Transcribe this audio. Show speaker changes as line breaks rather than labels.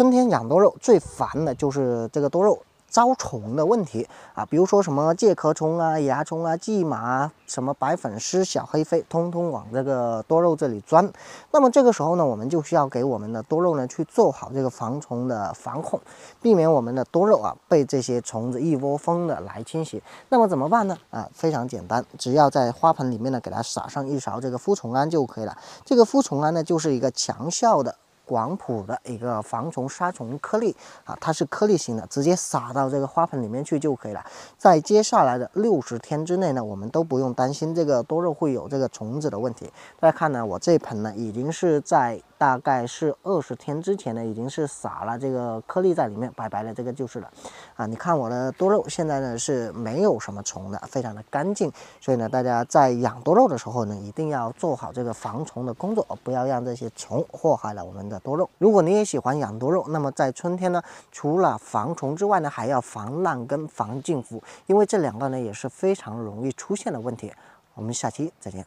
春天养多肉最烦的就是这个多肉招虫的问题啊，比如说什么介壳虫啊、蚜虫啊、蓟马啊、什么白粉虱、小黑飞，通通往这个多肉这里钻。那么这个时候呢，我们就需要给我们的多肉呢去做好这个防虫的防控，避免我们的多肉啊被这些虫子一窝蜂的来侵袭。那么怎么办呢？啊，非常简单，只要在花盆里面呢给它撒上一勺这个呋虫胺就可以了。这个呋虫胺呢就是一个强效的。广谱的一个防虫杀虫颗粒啊，它是颗粒型的，直接撒到这个花盆里面去就可以了。在接下来的六十天之内呢，我们都不用担心这个多肉会有这个虫子的问题。大家看呢，我这盆呢已经是在。大概是二十天之前呢，已经是撒了这个颗粒在里面，白白的这个就是了。啊，你看我的多肉现在呢是没有什么虫的，非常的干净。所以呢，大家在养多肉的时候呢，一定要做好这个防虫的工作，不要让这些虫祸害了我们的多肉。如果你也喜欢养多肉，那么在春天呢，除了防虫之外呢，还要防烂根、防病腐，因为这两个呢也是非常容易出现的问题。我们下期再见。